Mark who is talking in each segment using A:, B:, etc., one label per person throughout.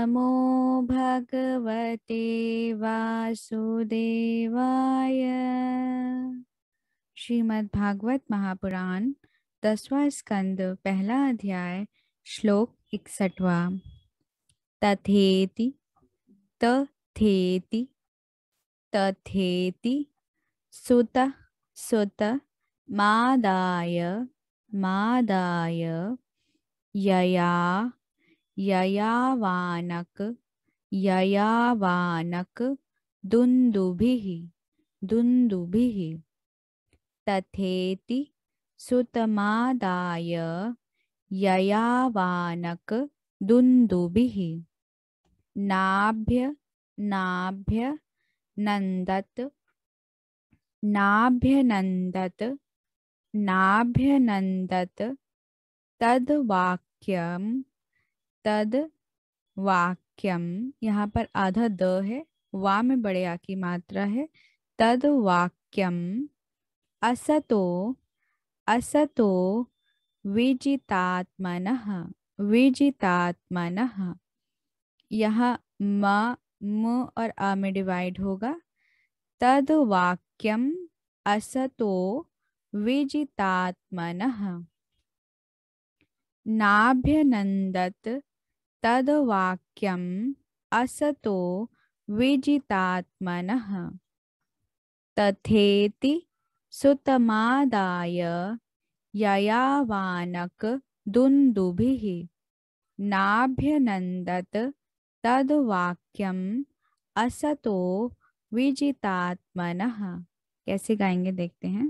A: नमो भगवते वासुदेवाय श्रीमद् भागवत महापुराण दसवा स्कंद पहला अध्याय श्लोक इकसठवा तथेति तथेति तथेति सुत सुत मादाय मादाय यया ययावानक ययावानक दुन्दुभिः दुन्दुभिः तथेति सुतमादाय ययावानक दुन्दुभिः नाभ्य नाभ्य ययावानकदुन्दुभिः नाभ्यनन्दत् नाभ्यनन्दतनाभ्यनन्दत तद्वाक्यम् तद वाक्यम यहाँ पर आधा द है वा में बड़े आ की मात्रा है तद वाक्यम असतो असतो विजितात्मन विजितात्मन यहाँ म म और अ में डिवाइड होगा तद वाक्यम असतो विजितात्मन नाभ्यनंदत तदवाक्यम असतो विजितात्मन तथेति सुतमादाय ययावानक नाभ्यनंदत तदवाक्यम असतो विजितात्मन कैसे गाएंगे देखते हैं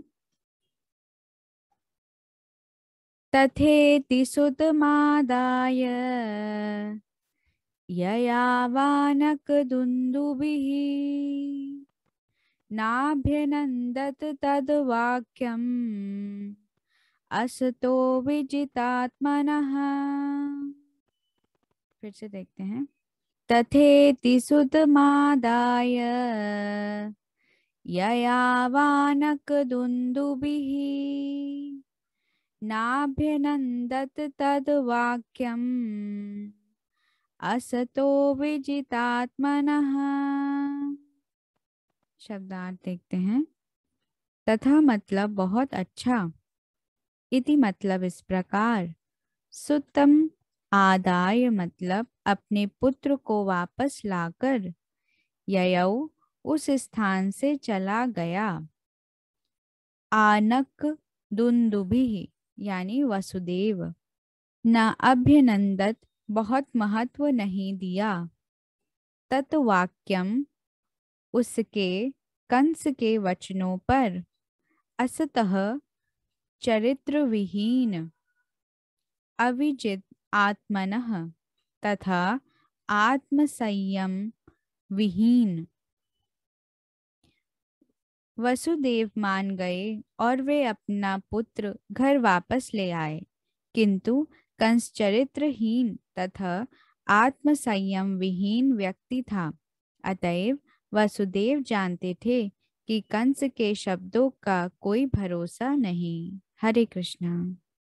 A: तथेति सुतमादाय ययावानकदुन्दुभिः नाभ्यनंदत तद्वाक्यम् असतो विजितात्मन फिर से देखते हैं तथेति सुतमादाय ययावानकदुन्दुभिः नाभ्यनन्दत तद्वाक्यम् असतो विजितात्मनः शब्दार्थ देखते हैं तथा मतलब बहुत अच्छा इति मतलब इस प्रकार सुतम आदाय मतलब अपने पुत्र को वापस लाकर ययऊ उस स्थान से चला गया आनक दुंदुभि यानी वसुदेव न अभ्यनंदत बहुत महत्व नहीं दिया तत्वाक्यम उसके कंस के वचनों पर असतः चरित्र विहीन अविजित आत्मन तथा आत्मसंयम विहीन वसुदेव मान गए और वे अपना पुत्र घर वापस ले आए किंतु कंस चरित्रहीन तथा आत्मसंयम विहीन व्यक्ति था अतएव वसुदेव जानते थे कि कंस के शब्दों का कोई भरोसा नहीं हरे कृष्णा